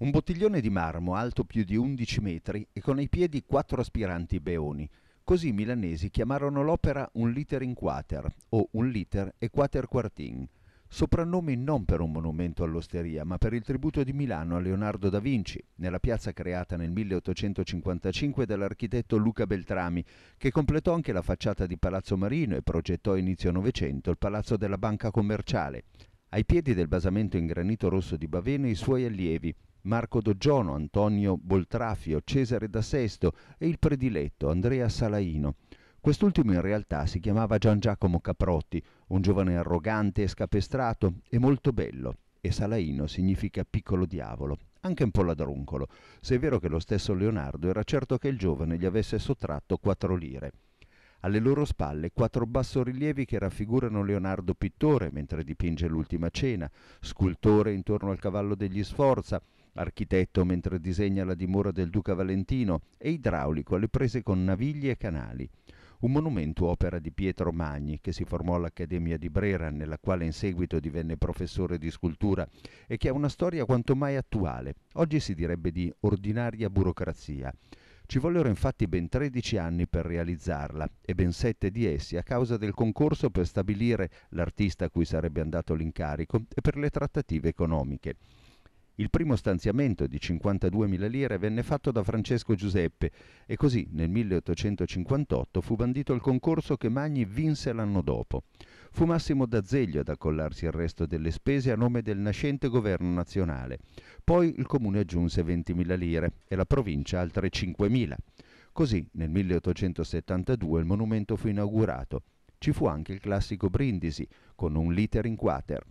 Un bottiglione di marmo alto più di 11 metri e con ai piedi quattro aspiranti beoni. Così i milanesi chiamarono l'opera un liter in quater o un liter e quater quartin. Soprannomi non per un monumento all'osteria, ma per il tributo di Milano a Leonardo da Vinci, nella piazza creata nel 1855 dall'architetto Luca Beltrami, che completò anche la facciata di Palazzo Marino e progettò a inizio Novecento il Palazzo della Banca Commerciale. Ai piedi del basamento in granito rosso di Baveno i suoi allievi, Marco Doggiono, Antonio Boltrafio, Cesare da Sesto e il prediletto Andrea Salaino. Quest'ultimo in realtà si chiamava Gian Giacomo Caprotti, un giovane arrogante e scapestrato e molto bello, e Salaino significa piccolo diavolo, anche un po' ladruncolo, se è vero che lo stesso Leonardo era certo che il giovane gli avesse sottratto quattro lire. Alle loro spalle quattro bassorilievi che raffigurano Leonardo pittore mentre dipinge l'ultima cena, scultore intorno al cavallo degli Sforza, architetto mentre disegna la dimora del duca Valentino e idraulico alle prese con naviglie e canali. Un monumento opera di Pietro Magni, che si formò all'Accademia di Brera, nella quale in seguito divenne professore di scultura e che ha una storia quanto mai attuale, oggi si direbbe di ordinaria burocrazia. Ci vollero infatti ben 13 anni per realizzarla e ben 7 di essi a causa del concorso per stabilire l'artista a cui sarebbe andato l'incarico e per le trattative economiche. Il primo stanziamento di 52.000 lire venne fatto da Francesco Giuseppe e così nel 1858 fu bandito il concorso che Magni vinse l'anno dopo. Fu Massimo D'Azeglio ad accollarsi il resto delle spese a nome del nascente governo nazionale. Poi il comune aggiunse 20.000 lire e la provincia altre 5.000. Così nel 1872 il monumento fu inaugurato. Ci fu anche il classico Brindisi con un liter in quater.